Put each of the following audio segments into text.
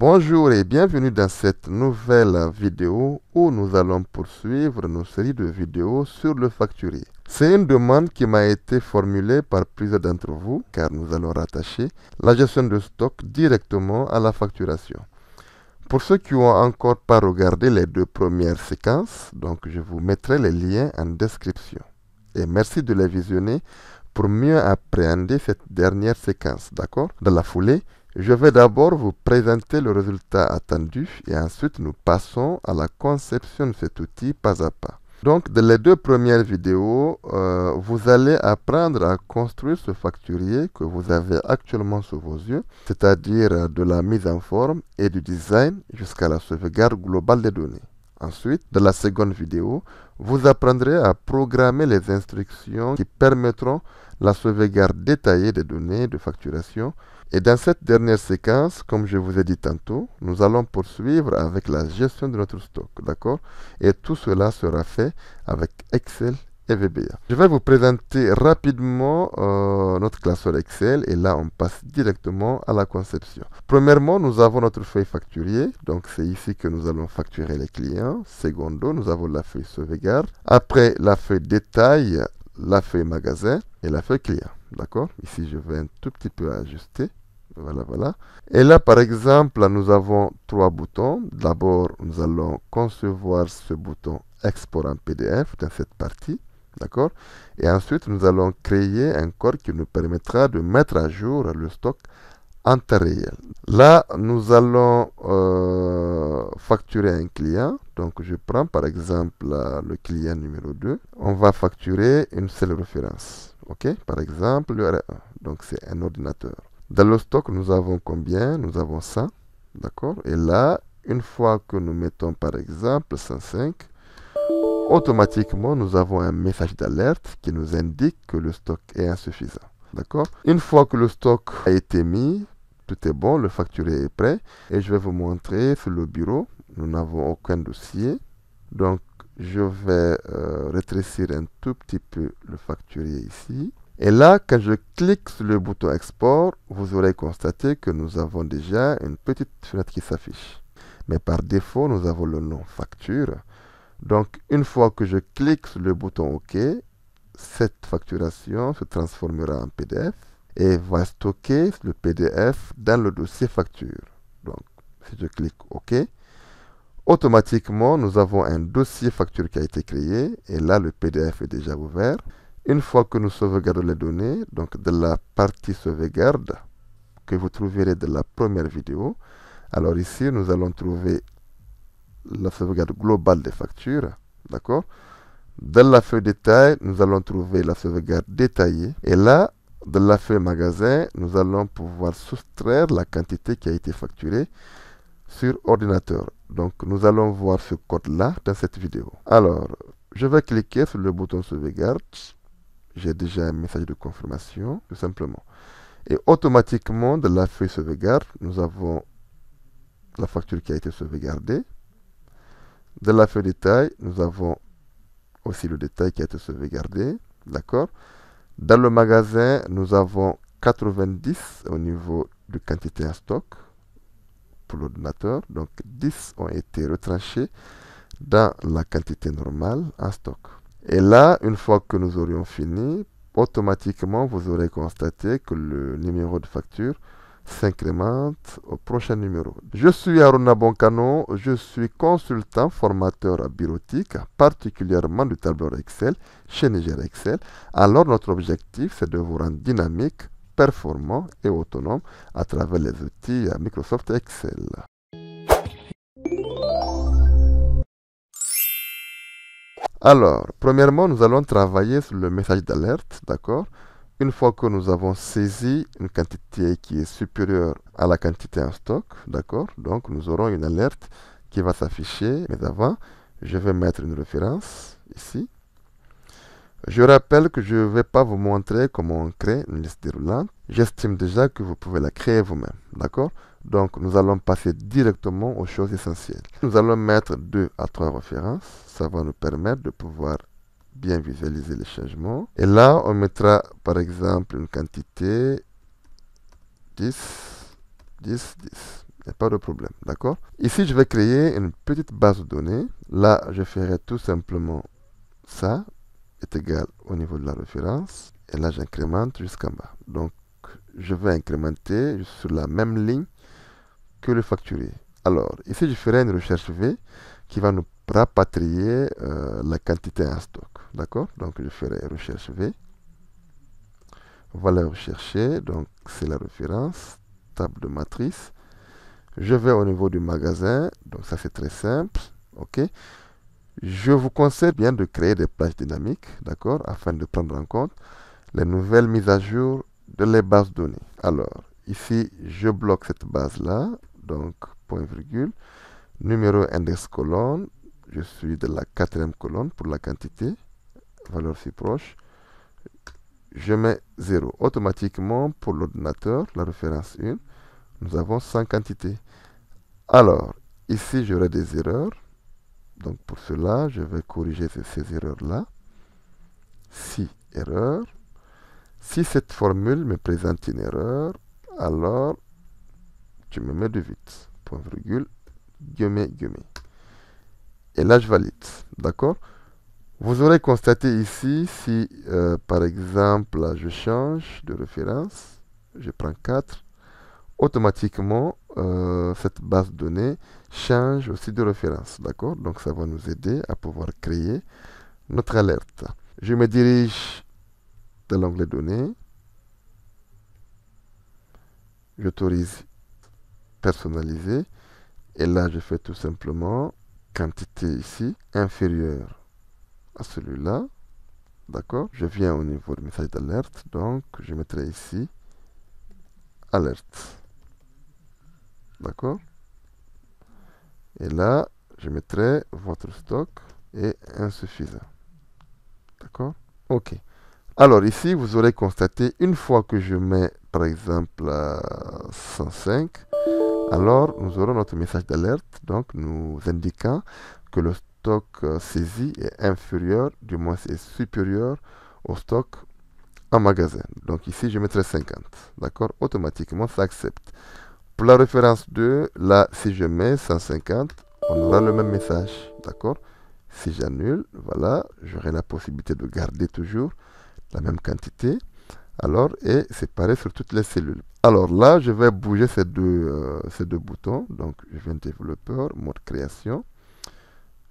Bonjour et bienvenue dans cette nouvelle vidéo où nous allons poursuivre nos séries de vidéos sur le facturier. C'est une demande qui m'a été formulée par plusieurs d'entre vous car nous allons rattacher la gestion de stock directement à la facturation. Pour ceux qui n'ont encore pas regardé les deux premières séquences, donc je vous mettrai les liens en description. Et merci de les visionner pour mieux appréhender cette dernière séquence, d'accord Dans la foulée, je vais d'abord vous présenter le résultat attendu et ensuite nous passons à la conception de cet outil pas à pas. Donc, dans les deux premières vidéos, euh, vous allez apprendre à construire ce facturier que vous avez actuellement sous vos yeux, c'est-à-dire euh, de la mise en forme et du design jusqu'à la sauvegarde globale des données. Ensuite, dans la seconde vidéo, vous apprendrez à programmer les instructions qui permettront la sauvegarde détaillée des données de facturation et dans cette dernière séquence, comme je vous ai dit tantôt, nous allons poursuivre avec la gestion de notre stock, d'accord Et tout cela sera fait avec Excel et VBA. Je vais vous présenter rapidement euh, notre classeur Excel et là on passe directement à la conception. Premièrement, nous avons notre feuille facturier, donc c'est ici que nous allons facturer les clients. Secondo, nous avons la feuille sauvegarde. Après la feuille détail, la feuille magasin et la feuille client. D'accord Ici, je vais un tout petit peu ajuster. Voilà, voilà. Et là, par exemple, nous avons trois boutons. D'abord, nous allons concevoir ce bouton export en PDF dans cette partie. D'accord Et ensuite, nous allons créer un corps qui nous permettra de mettre à jour le stock réel. Là, nous allons euh, facturer un client. Donc, je prends par exemple euh, le client numéro 2. On va facturer une seule référence. OK Par exemple, le euh, R1. Donc, c'est un ordinateur. Dans le stock, nous avons combien Nous avons 100. D'accord Et là, une fois que nous mettons par exemple 105, automatiquement, nous avons un message d'alerte qui nous indique que le stock est insuffisant. D'accord Une fois que le stock a été mis, tout est bon, le facturier est prêt. Et je vais vous montrer sur le bureau. Nous n'avons aucun dossier. Donc, je vais euh, rétrécir un tout petit peu le facturier ici. Et là, quand je clique sur le bouton export, vous aurez constaté que nous avons déjà une petite fenêtre qui s'affiche. Mais par défaut, nous avons le nom facture. Donc, une fois que je clique sur le bouton OK, cette facturation se transformera en PDF et va stocker le PDF dans le dossier facture. Donc, si je clique OK, automatiquement, nous avons un dossier facture qui a été créé et là, le PDF est déjà ouvert. Une fois que nous sauvegardons les données, donc de la partie sauvegarde que vous trouverez de la première vidéo, alors ici, nous allons trouver la sauvegarde globale des factures, d'accord Dans la feuille détail, nous allons trouver la sauvegarde détaillée. Et là, de la feuille magasin, nous allons pouvoir soustraire la quantité qui a été facturée sur ordinateur. Donc nous allons voir ce code-là dans cette vidéo. Alors, je vais cliquer sur le bouton sauvegarde. J'ai déjà un message de confirmation, tout simplement. Et automatiquement, de la feuille sauvegarde, nous avons la facture qui a été sauvegardée. De la feuille détail, nous avons aussi le détail qui a été sauvegardé. D'accord dans le magasin, nous avons 90 au niveau de quantité en stock pour l'ordinateur. Donc 10 ont été retranchés dans la quantité normale en stock. Et là, une fois que nous aurions fini, automatiquement, vous aurez constaté que le numéro de facture s'incrémente au prochain numéro. Je suis Aruna Boncano, je suis consultant formateur bureautique, particulièrement du tableau Excel chez Niger Excel. Alors notre objectif, c'est de vous rendre dynamique, performant et autonome à travers les outils Microsoft Excel. Alors, premièrement, nous allons travailler sur le message d'alerte, d'accord une fois que nous avons saisi une quantité qui est supérieure à la quantité en stock, d'accord, donc nous aurons une alerte qui va s'afficher. Mais avant, je vais mettre une référence ici. Je rappelle que je ne vais pas vous montrer comment on crée une liste déroulante. J'estime déjà que vous pouvez la créer vous-même. D'accord Donc, nous allons passer directement aux choses essentielles. Nous allons mettre deux à trois références. Ça va nous permettre de pouvoir bien visualiser les changements. Et là, on mettra par exemple une quantité 10, 10, 10. Il n'y a pas de problème, d'accord Ici, je vais créer une petite base de données. Là, je ferai tout simplement ça est égal au niveau de la référence. Et là, j'incrémente jusqu'en bas. Donc, je vais incrémenter sur la même ligne que le facturier. Alors, ici, je ferai une recherche V qui va nous rapatrier euh, la quantité en stock. D'accord Donc, je ferai recherche V. Valeur rechercher. donc c'est la référence, table de matrice. Je vais au niveau du magasin, donc ça c'est très simple. OK Je vous conseille bien de créer des plages dynamiques, d'accord Afin de prendre en compte les nouvelles mises à jour de les bases données. Alors, ici, je bloque cette base-là, donc point virgule, numéro index colonne, je suis de la quatrième colonne pour la quantité valeur si proche, je mets 0. Automatiquement, pour l'ordinateur, la référence 1, nous avons 5 entités. Alors, ici, j'aurai des erreurs. Donc, pour cela, je vais corriger ces, erreurs-là. Si, erreur. Si cette formule me présente une erreur, alors, je me mets de vite. Point virgule, guillemets, guillemets. Et là, je valide. D'accord vous aurez constaté ici, si euh, par exemple je change de référence, je prends 4, automatiquement euh, cette base de données change aussi de référence. D'accord Donc ça va nous aider à pouvoir créer notre alerte. Je me dirige dans l'onglet données. J'autorise personnaliser. Et là, je fais tout simplement quantité ici inférieure celui-là. D'accord Je viens au niveau du message d'alerte, donc je mettrai ici alerte. D'accord Et là, je mettrai votre stock est insuffisant. D'accord Ok. Alors ici, vous aurez constaté, une fois que je mets par exemple 105, alors nous aurons notre message d'alerte, donc nous indiquant que le stock stock euh, saisi est inférieur, du moins c'est supérieur au stock en magasin. Donc ici, je mettrai 50. D'accord Automatiquement, ça accepte. Pour la référence 2, là, si je mets 150, on aura le même message. D'accord Si j'annule, voilà, j'aurai la possibilité de garder toujours la même quantité. Alors, et c'est pareil sur toutes les cellules. Alors là, je vais bouger ces deux, euh, ces deux boutons. Donc, je viens développeur, mode création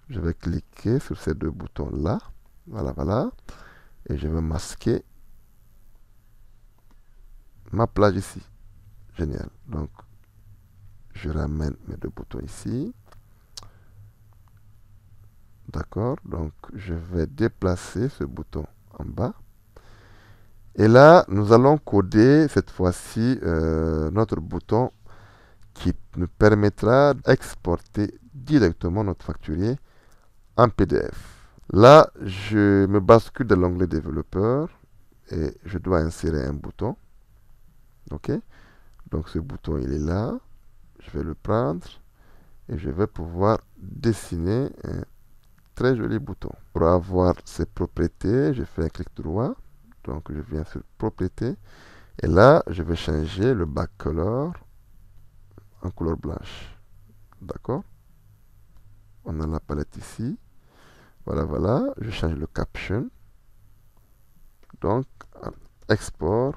je vais cliquer sur ces deux boutons là voilà voilà et je vais masquer ma plage ici génial donc je ramène mes deux boutons ici d'accord donc je vais déplacer ce bouton en bas et là nous allons coder cette fois-ci euh, notre bouton qui nous permettra d'exporter directement notre facturier PDF. Là, je me bascule dans l'onglet développeur et je dois insérer un bouton. OK Donc ce bouton, il est là. Je vais le prendre et je vais pouvoir dessiner un très joli bouton. Pour avoir ses propriétés, je fais un clic droit. Donc je viens sur propriétés. Et là, je vais changer le back color en couleur blanche. D'accord On a la palette ici. Voilà, voilà, je change le caption. Donc, export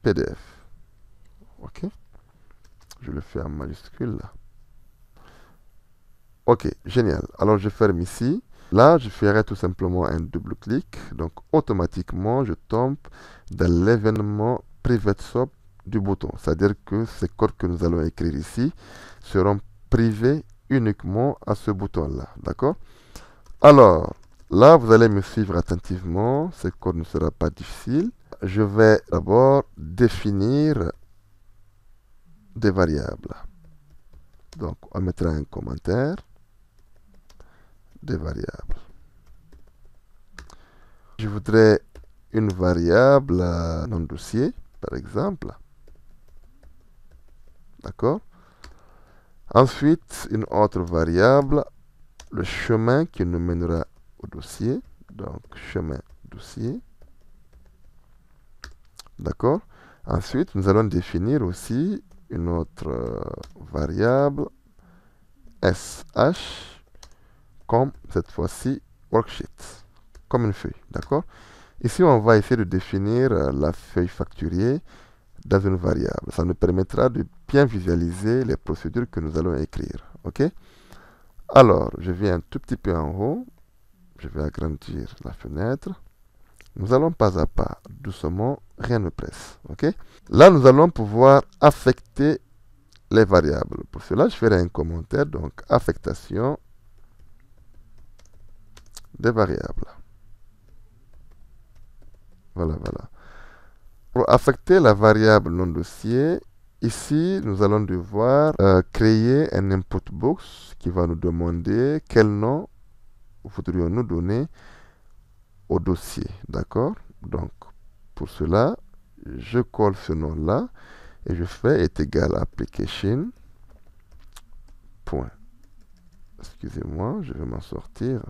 PDF. OK. Je le fais en majuscule là. OK, génial. Alors, je ferme ici. Là, je ferai tout simplement un double clic. Donc, automatiquement, je tombe dans l'événement Private sub du bouton. C'est-à-dire que ces codes que nous allons écrire ici seront privés uniquement à ce bouton-là. D'accord Alors, là, vous allez me suivre attentivement. Ce code ne sera pas difficile. Je vais d'abord définir des variables. Donc, on mettra un commentaire des variables. Je voudrais une variable euh, non dossier, par exemple. D'accord Ensuite, une autre variable, le chemin qui nous mènera au dossier. Donc, chemin dossier. D'accord Ensuite, nous allons définir aussi une autre euh, variable, SH, comme cette fois-ci, worksheet, comme une feuille. D'accord Ici, on va essayer de définir euh, la feuille facturier dans une variable. Ça nous permettra de bien visualiser les procédures que nous allons écrire. OK Alors, je viens un tout petit peu en haut. Je vais agrandir la fenêtre. Nous allons pas à pas, doucement, rien ne presse. OK Là, nous allons pouvoir affecter les variables. Pour cela, je ferai un commentaire, donc affectation des variables. Voilà, voilà. Pour affecter la variable non dossier, ici, nous allons devoir euh, créer un input box qui va nous demander quel nom voudrions-nous donner au dossier. D'accord Donc, pour cela, je colle ce nom-là et je fais est égal à application. Point. Excusez-moi, je vais m'en sortir.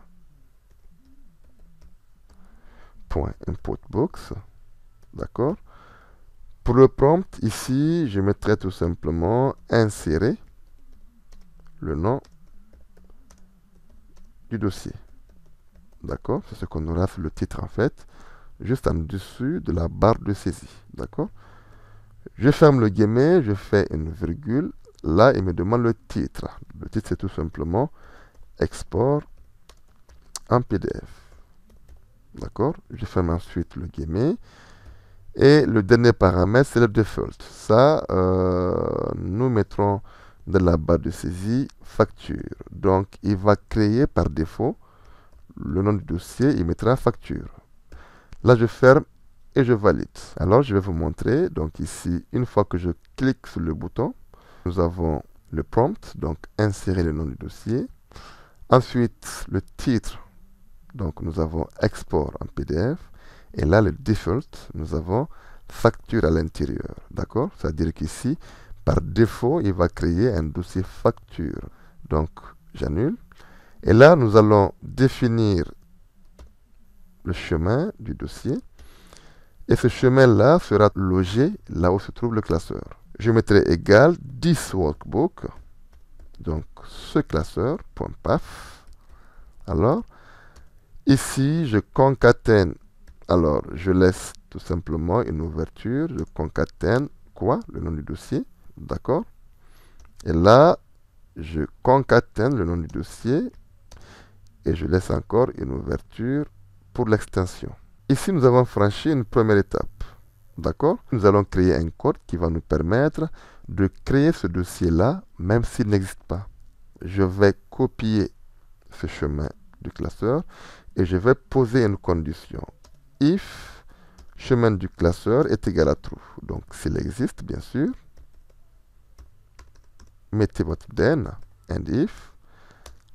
Point input box. D'accord pour le prompt, ici, je mettrai tout simplement insérer le nom du dossier. D'accord C'est ce qu'on aura sur le titre en fait, juste en dessus de la barre de saisie. D'accord Je ferme le guillemet, je fais une virgule. Là, il me demande le titre. Le titre, c'est tout simplement export en PDF. D'accord Je ferme ensuite le guillemet. Et le dernier paramètre, c'est le default. Ça, euh, nous mettrons dans la barre de saisie facture. Donc, il va créer par défaut le nom du dossier, il mettra facture. Là, je ferme et je valide. Alors, je vais vous montrer. Donc, ici, une fois que je clique sur le bouton, nous avons le prompt, donc insérer le nom du dossier. Ensuite, le titre, donc nous avons export en PDF. Et là, le default, nous avons facture à l'intérieur. D'accord C'est-à-dire qu'ici, par défaut, il va créer un dossier facture. Donc, j'annule. Et là, nous allons définir le chemin du dossier. Et ce chemin-là sera logé là où se trouve le classeur. Je mettrai égal 10 workbook. Donc, ce classeur, point paf. Alors, ici, je concatène alors, je laisse tout simplement une ouverture, je concatène quoi Le nom du dossier, d'accord Et là, je concatène le nom du dossier et je laisse encore une ouverture pour l'extension. Ici, nous avons franchi une première étape. D'accord Nous allons créer un code qui va nous permettre de créer ce dossier-là, même s'il n'existe pas. Je vais copier ce chemin du classeur et je vais poser une condition if chemin du classeur est égal à true. Donc s'il existe, bien sûr, mettez votre den, and if.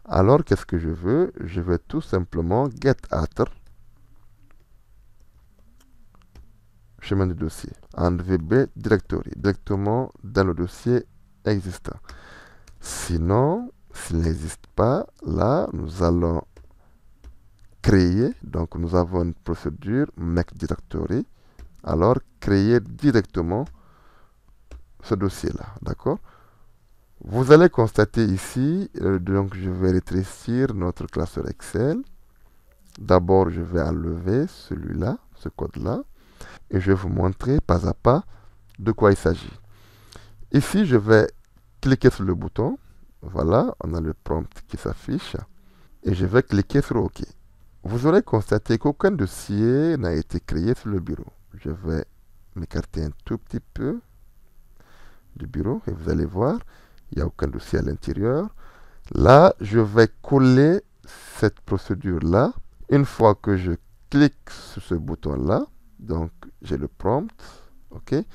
Alors qu'est-ce que je veux Je veux tout simplement get chemin du dossier, And vb directory, directement dans le dossier existant. Sinon, s'il n'existe pas, là, nous allons créer, donc nous avons une procédure Make Directory, alors créer directement ce dossier-là, d'accord Vous allez constater ici, euh, donc je vais rétrécir notre classeur Excel. D'abord, je vais enlever celui-là, ce code-là, et je vais vous montrer pas à pas de quoi il s'agit. Ici, je vais cliquer sur le bouton. Voilà, on a le prompt qui s'affiche. Et je vais cliquer sur OK. Vous aurez constaté qu'aucun dossier n'a été créé sur le bureau. Je vais m'écarter un tout petit peu du bureau et vous allez voir, il n'y a aucun dossier à l'intérieur. Là, je vais coller cette procédure-là. Une fois que je clique sur ce bouton-là, donc j'ai le prompt, OK, et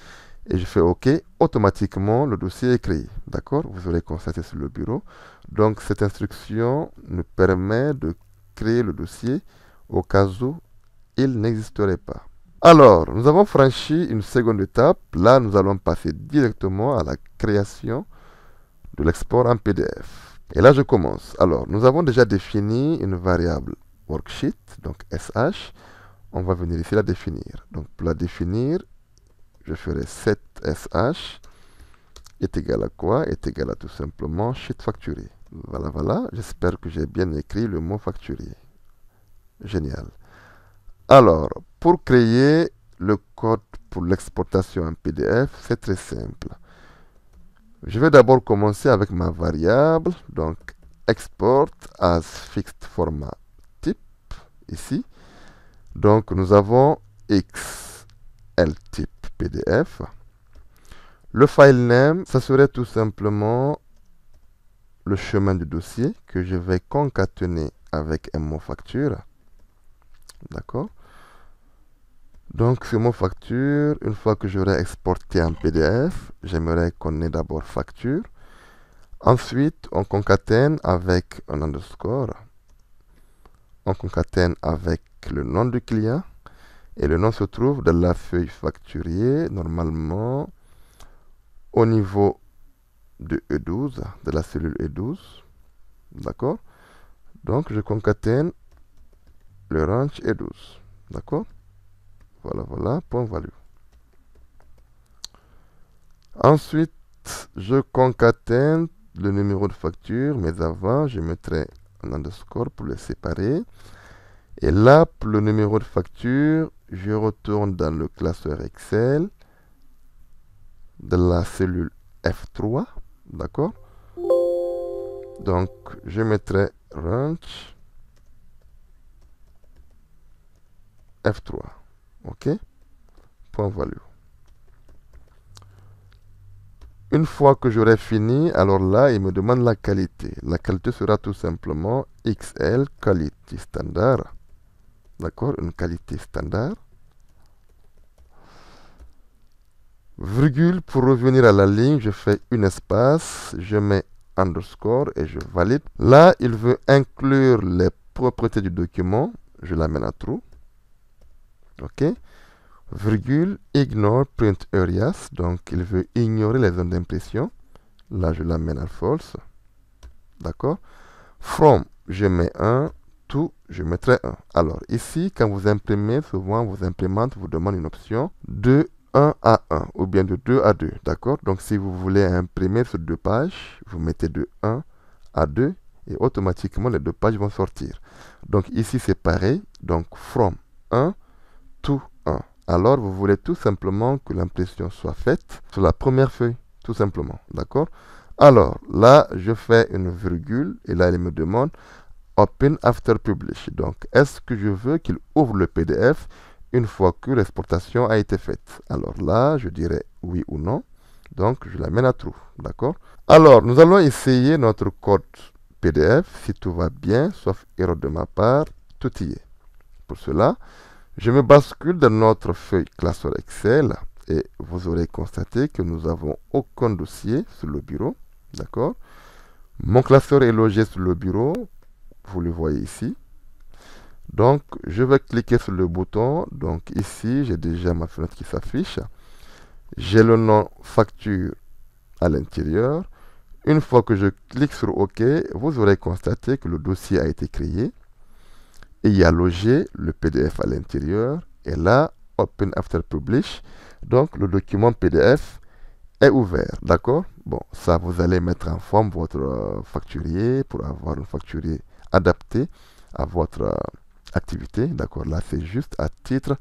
je fais OK, automatiquement le dossier est créé. D'accord Vous aurez constaté sur le bureau. Donc cette instruction nous permet de créer le dossier au cas où il n'existerait pas. Alors, nous avons franchi une seconde étape. Là, nous allons passer directement à la création de l'export en PDF. Et là, je commence. Alors, nous avons déjà défini une variable worksheet, donc SH. On va venir ici la définir. Donc, pour la définir, je ferai set SH est égal à quoi Est égal à tout simplement sheet facturé. Voilà, voilà. J'espère que j'ai bien écrit le mot facturier. Génial. Alors, pour créer le code pour l'exportation en PDF, c'est très simple. Je vais d'abord commencer avec ma variable, donc export as fixed format type, ici. Donc nous avons XL type PDF. Le file name, ça serait tout simplement le chemin du dossier que je vais concatener avec un mot facture. D'accord Donc, ce mot facture, une fois que j'aurai exporté un PDF, j'aimerais qu'on ait d'abord facture. Ensuite, on concatène avec un underscore. On concatène avec le nom du client. Et le nom se trouve dans la feuille facturier, normalement, au niveau de E12, de la cellule E12. D'accord Donc, je concatène le range E12. D'accord Voilà, voilà, point value. Ensuite, je concatène le numéro de facture, mais avant, je mettrai un underscore pour le séparer. Et là, pour le numéro de facture, je retourne dans le classeur Excel de la cellule F3. D'accord Donc, je mettrai range F3. OK Point value. Une fois que j'aurai fini, alors là, il me demande la qualité. La qualité sera tout simplement XL quality standard. D'accord Une qualité standard. Virgule, pour revenir à la ligne, je fais une espace, je mets underscore et je valide. Là, il veut inclure les propriétés du document. Je l'amène à true. OK. Virgule, ignore print areas. Donc, il veut ignorer les zones d'impression. Là, je l'amène à false. D'accord. From, je mets 1. To, je mettrai 1. Alors, ici, quand vous imprimez, souvent, vous imprimantes vous demandent une option de 1 à 1 ou bien de 2 à 2. D'accord Donc si vous voulez imprimer sur deux pages, vous mettez de 1 à 2 et automatiquement les deux pages vont sortir. Donc ici c'est pareil. Donc from 1 to 1. Alors vous voulez tout simplement que l'impression soit faite sur la première feuille. Tout simplement. D'accord Alors là je fais une virgule et là il me demande open after publish. Donc est-ce que je veux qu'il ouvre le PDF une fois que l'exportation a été faite. Alors là, je dirais oui ou non. Donc, je l'amène à trou. D'accord Alors, nous allons essayer notre code PDF. Si tout va bien, sauf erreur de ma part, tout y est. Pour cela, je me bascule dans notre feuille classeur Excel et vous aurez constaté que nous n'avons aucun dossier sur le bureau. D'accord Mon classeur est logé sur le bureau. Vous le voyez ici. Donc, je vais cliquer sur le bouton. Donc, ici, j'ai déjà ma fenêtre qui s'affiche. J'ai le nom facture à l'intérieur. Une fois que je clique sur OK, vous aurez constaté que le dossier a été créé. Et il y a logé le PDF à l'intérieur. Et là, Open After Publish. Donc, le document PDF est ouvert. D'accord Bon, ça, vous allez mettre en forme votre euh, facturier pour avoir une facturier adapté à votre euh, activité, d'accord Là, c'est juste à titre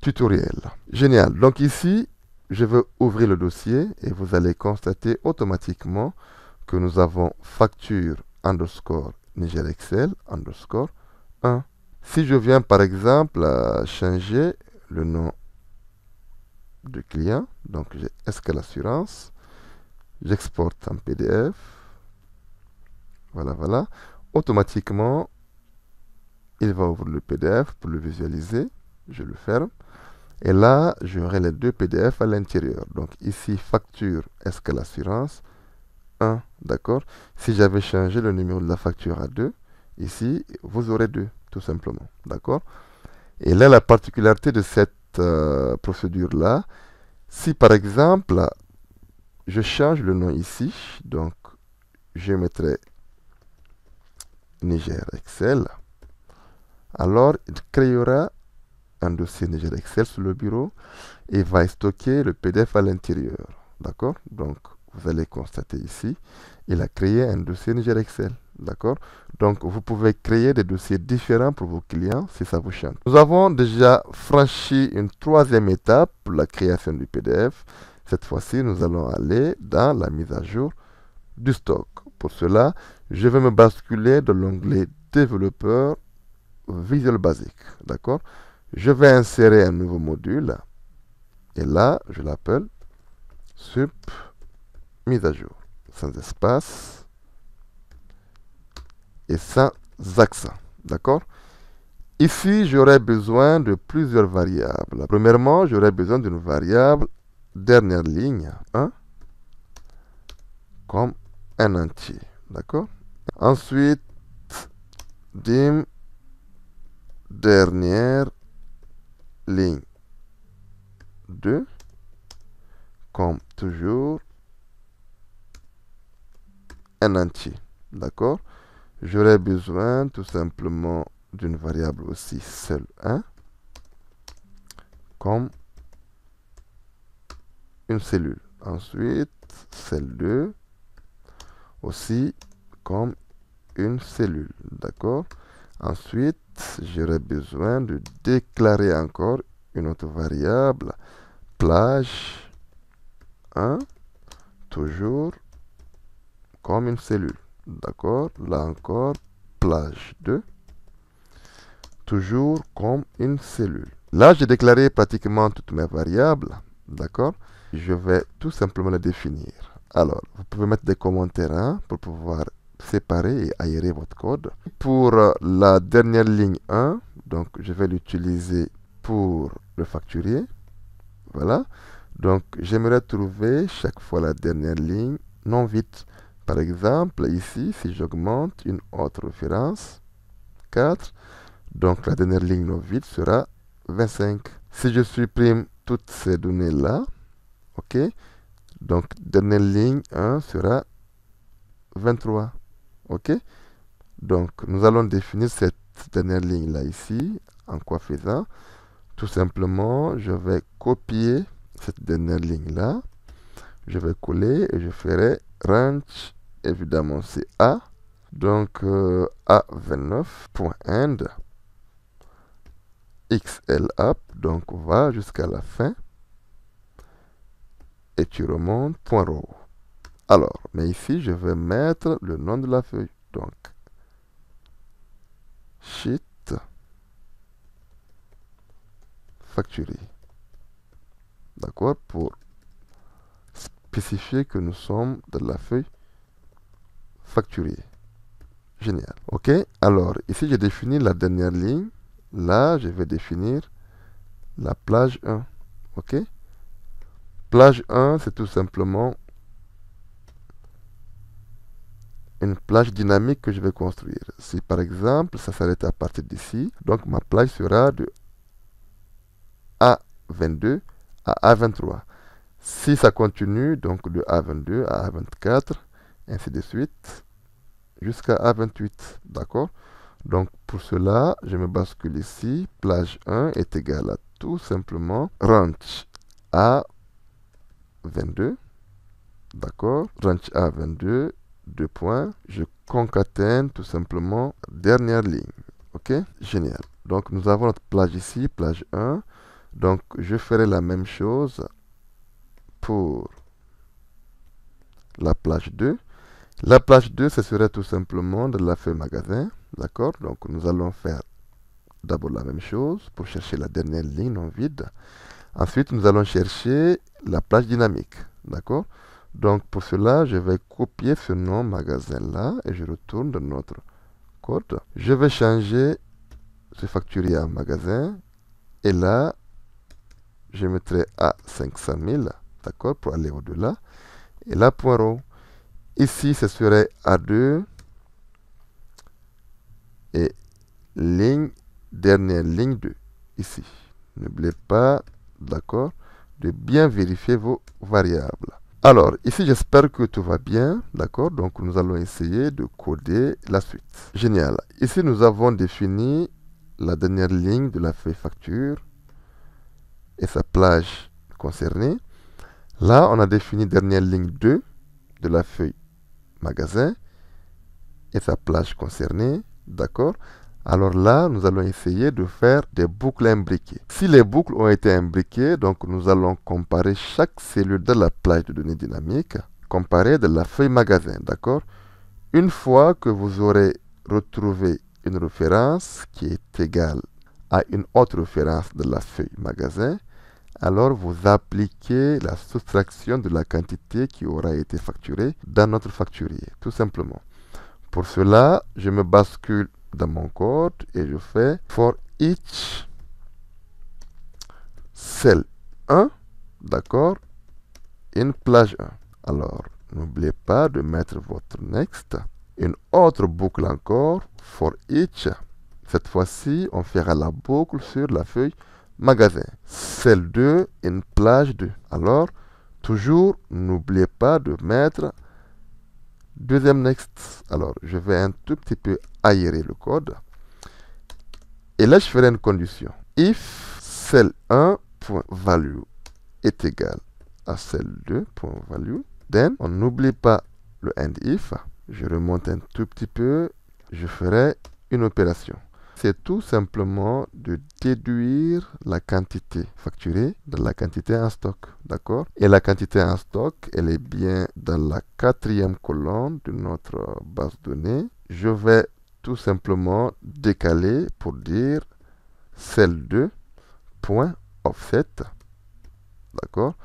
tutoriel. Génial. Donc ici, je veux ouvrir le dossier et vous allez constater automatiquement que nous avons facture underscore Niger Excel underscore 1. Si je viens par exemple changer le nom du client, donc j'ai Escal Assurance, j'exporte un PDF, voilà, voilà, automatiquement il va ouvrir le PDF pour le visualiser. Je le ferme. Et là, j'aurai les deux PDF à l'intérieur. Donc ici, facture, est-ce que l'assurance 1, d'accord Si j'avais changé le numéro de la facture à 2, ici, vous aurez 2, tout simplement, d'accord Et là, la particularité de cette euh, procédure-là, si par exemple, je change le nom ici, donc je mettrai Niger Excel, alors il créera un dossier Niger Excel sur le bureau et va stocker le PDF à l'intérieur. D'accord Donc, vous allez constater ici, il a créé un dossier Niger Excel. D'accord Donc, vous pouvez créer des dossiers différents pour vos clients si ça vous chante. Nous avons déjà franchi une troisième étape pour la création du PDF. Cette fois-ci, nous allons aller dans la mise à jour du stock. Pour cela, je vais me basculer dans l'onglet développeur Visual Basic. D'accord Je vais insérer un nouveau module. Et là, je l'appelle sup mise à jour. Sans espace et sans accent. D'accord Ici, j'aurai besoin de plusieurs variables. Premièrement, j'aurai besoin d'une variable dernière ligne hein, comme un entier. D'accord Ensuite, dim dernière ligne. 2. Comme toujours, un entier. D'accord J'aurais besoin tout simplement d'une variable aussi celle 1. Comme une cellule. Ensuite, celle 2 aussi comme une cellule. D'accord Ensuite, j'aurai besoin de déclarer encore une autre variable, plage 1, hein, toujours comme une cellule. D'accord Là encore, plage 2, toujours comme une cellule. Là, j'ai déclaré pratiquement toutes mes variables. D'accord Je vais tout simplement les définir. Alors, vous pouvez mettre des commentaires hein, pour pouvoir séparer et aérer votre code. Pour euh, la dernière ligne 1, donc je vais l'utiliser pour le facturier. Voilà. Donc j'aimerais trouver chaque fois la dernière ligne non vite. Par exemple, ici, si j'augmente une autre référence, 4, donc la dernière ligne non vide sera 25. Si je supprime toutes ces données-là, OK, donc dernière ligne 1 sera 23. OK Donc, nous allons définir cette dernière ligne-là ici. En quoi faisant Tout simplement, je vais copier cette dernière ligne-là. Je vais coller et je ferai range, évidemment, c'est A. Donc, euh, A29.end XL up donc va jusqu'à la fin et tu remontes alors, mais ici, je vais mettre le nom de la feuille. Donc, sheet factory. D'accord Pour spécifier que nous sommes dans la feuille facturier. Génial. OK Alors, ici, j'ai défini la dernière ligne. Là, je vais définir la plage 1. OK Plage 1, c'est tout simplement une plage dynamique que je vais construire. Si par exemple, ça s'arrête à partir d'ici, donc ma plage sera de A22 à A23. Si ça continue, donc de A22 à A24, ainsi de suite, jusqu'à A28, d'accord Donc pour cela, je me bascule ici, plage 1 est égal à tout simplement ranch A22, d'accord Ranch A22 deux points, je concatène tout simplement dernière ligne. Ok Génial. Donc nous avons notre plage ici, plage 1. Donc je ferai la même chose pour la plage 2. La plage 2, ce serait tout simplement de la feuille magasin. D'accord Donc nous allons faire d'abord la même chose pour chercher la dernière ligne en vide. Ensuite, nous allons chercher la plage dynamique. D'accord donc pour cela, je vais copier ce nom magasin-là et je retourne dans notre code. Je vais changer ce facturier à magasin et là, je mettrai à 500 000, d'accord, pour aller au-delà. Et là, point Ici, ce serait A2 et ligne, dernière ligne 2, ici. N'oubliez pas, d'accord, de bien vérifier vos variables. Alors, ici, j'espère que tout va bien, d'accord Donc, nous allons essayer de coder la suite. Génial. Ici, nous avons défini la dernière ligne de la feuille facture et sa plage concernée. Là, on a défini dernière ligne 2 de la feuille magasin et sa plage concernée, d'accord alors là, nous allons essayer de faire des boucles imbriquées. Si les boucles ont été imbriquées, donc nous allons comparer chaque cellule de la plage de données dynamiques, comparée de la feuille magasin, d'accord Une fois que vous aurez retrouvé une référence qui est égale à une autre référence de la feuille magasin, alors vous appliquez la soustraction de la quantité qui aura été facturée dans notre facturier, tout simplement. Pour cela, je me bascule dans mon code et je fais for each cell 1, d'accord, IN plage 1. Alors, n'oubliez pas de mettre votre next. Une autre boucle encore, for each. Cette fois-ci, on fera la boucle sur la feuille magasin. CELL 2, IN plage 2. Alors, toujours, n'oubliez pas de mettre Deuxième next, alors je vais un tout petit peu aérer le code. Et là, je ferai une condition. If cell 1.value est égal à cell 2.value, then on n'oublie pas le end if. Je remonte un tout petit peu. Je ferai une opération c'est tout simplement de déduire la quantité facturée de la quantité en stock. D'accord Et la quantité en stock, elle est bien dans la quatrième colonne de notre base de données. Je vais tout simplement décaler pour dire celle de point offset. D'accord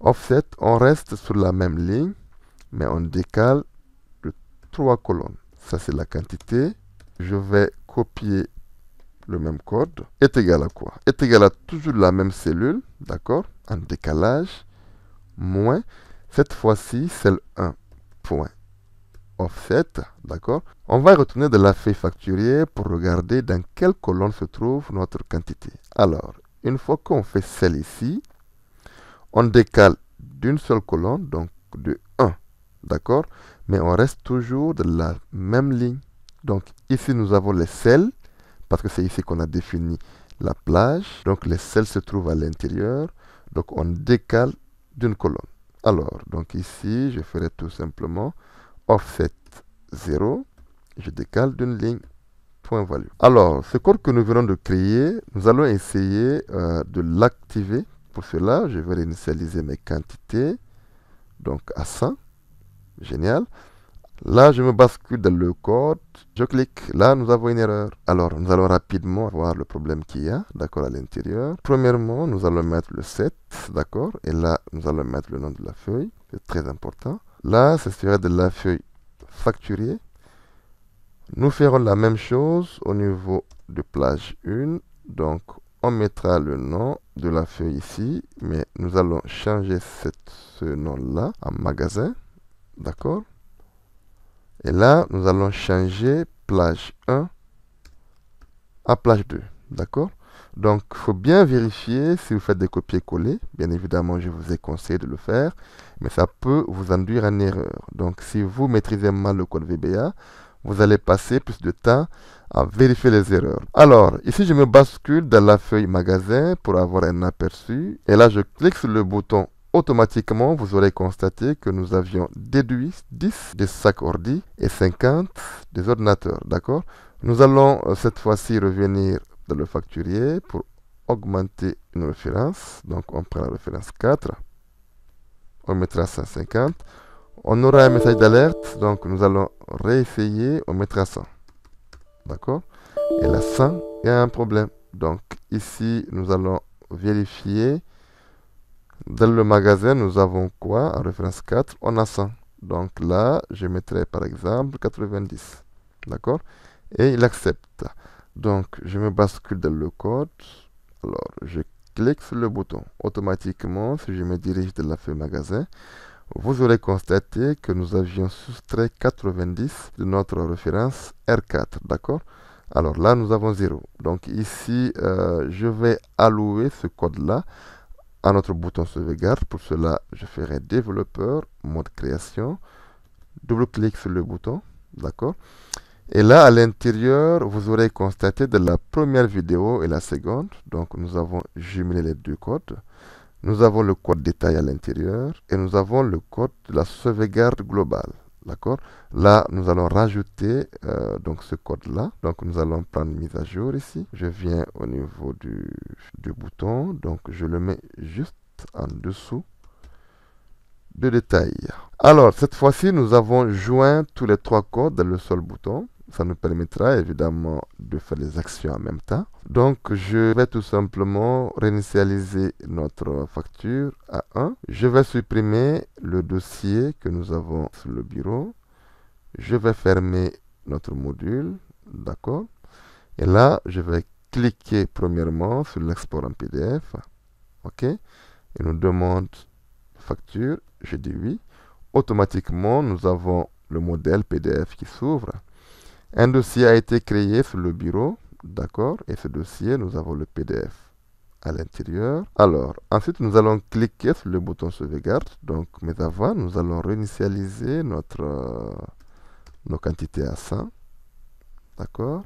Offset, on reste sur la même ligne, mais on décale de trois colonnes. Ça, c'est la quantité. Je vais copier le même code, est égal à quoi Est égal à toujours la même cellule, d'accord un décalage, moins, cette fois-ci, celle 1, point, offset, d'accord On va retourner de la feuille facturier pour regarder dans quelle colonne se trouve notre quantité. Alors, une fois qu'on fait celle ici, on décale d'une seule colonne, donc de 1, d'accord Mais on reste toujours de la même ligne. Donc ici, nous avons les celles, parce que c'est ici qu'on a défini la plage. Donc les selles se trouvent à l'intérieur. Donc on décale d'une colonne. Alors, donc ici, je ferai tout simplement offset 0. Je décale d'une ligne point value. Alors, ce code que nous venons de créer, nous allons essayer euh, de l'activer. Pour cela, je vais réinitialiser mes quantités. Donc à 100. Génial. Là, je me bascule dans le code, je clique. Là, nous avons une erreur. Alors, nous allons rapidement voir le problème qu'il y a, d'accord, à l'intérieur. Premièrement, nous allons mettre le 7, d'accord, et là, nous allons mettre le nom de la feuille, c'est très important. Là, ce serait de la feuille facturier. Nous ferons la même chose au niveau de plage 1. Donc, on mettra le nom de la feuille ici, mais nous allons changer ce nom-là en magasin, d'accord et là, nous allons changer plage 1 à plage 2. D'accord Donc, il faut bien vérifier si vous faites des copier-coller. Bien évidemment, je vous ai conseillé de le faire, mais ça peut vous induire en erreur. Donc, si vous maîtrisez mal le code VBA, vous allez passer plus de temps à vérifier les erreurs. Alors, ici, je me bascule dans la feuille magasin pour avoir un aperçu. Et là, je clique sur le bouton Automatiquement, vous aurez constaté que nous avions déduit 10 des sacs ordi et 50 des ordinateurs, d'accord Nous allons euh, cette fois-ci revenir dans le facturier pour augmenter une référence. Donc, on prend la référence 4. On mettra 150. On aura un message d'alerte. Donc, nous allons réessayer. On mettra 100. D'accord Et la 100, il y a un problème. Donc, ici, nous allons vérifier dans le magasin, nous avons quoi En référence 4, on a 100. Donc là, je mettrai par exemple 90. D'accord Et il accepte. Donc, je me bascule dans le code. Alors, je clique sur le bouton. Automatiquement, si je me dirige de la feuille magasin, vous aurez constaté que nous avions soustrait 90 de notre référence R4. D'accord Alors là, nous avons 0. Donc ici, euh, je vais allouer ce code-là un autre bouton sauvegarde. Pour cela, je ferai développeur, mode création. Double-clic sur le bouton. D'accord Et là, à l'intérieur, vous aurez constaté de la première vidéo et la seconde. Donc, nous avons jumelé les deux codes. Nous avons le code détail à l'intérieur et nous avons le code de la sauvegarde globale. D'accord Là, nous allons rajouter euh, donc ce code-là. Donc, nous allons prendre mise à jour ici. Je viens au niveau du, du bouton. Donc, je le mets juste en dessous de détail. Alors, cette fois-ci, nous avons joint tous les trois codes dans le seul bouton. Ça nous permettra évidemment de faire les actions en même temps. Donc, je vais tout simplement réinitialiser notre facture à 1. Je vais supprimer le dossier que nous avons sur le bureau. Je vais fermer notre module. D'accord Et là, je vais cliquer premièrement sur l'export en PDF. OK Il nous demande facture. Je dis oui. Automatiquement, nous avons le modèle PDF qui s'ouvre. Un dossier a été créé sur le bureau, d'accord, et ce dossier, nous avons le PDF à l'intérieur. Alors, ensuite, nous allons cliquer sur le bouton sauvegarde. Donc, mais avant, nous allons réinitialiser notre, euh, nos quantités à 100. D'accord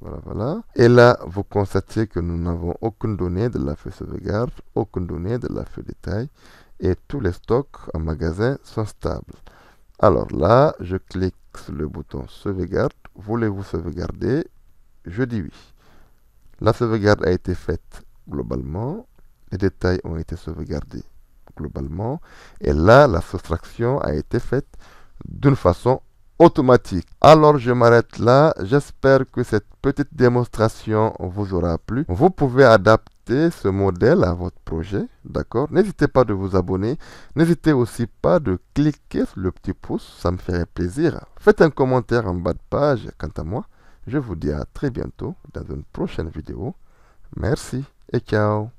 Voilà, voilà. Et là, vous constatez que nous n'avons aucune donnée de la feuille sauvegarde, aucune donnée de la feuille détail, et tous les stocks en magasin sont stables. Alors là, je clique le bouton sauvegarde. Voulez-vous sauvegarder Je dis oui. La sauvegarde a été faite globalement. Les détails ont été sauvegardés globalement. Et là, la soustraction a été faite d'une façon automatique. Alors je m'arrête là. J'espère que cette petite démonstration vous aura plu. Vous pouvez adapter ce modèle à votre projet, d'accord N'hésitez pas de vous abonner, n'hésitez aussi pas de cliquer sur le petit pouce, ça me ferait plaisir. Faites un commentaire en bas de page, quant à moi, je vous dis à très bientôt dans une prochaine vidéo. Merci et ciao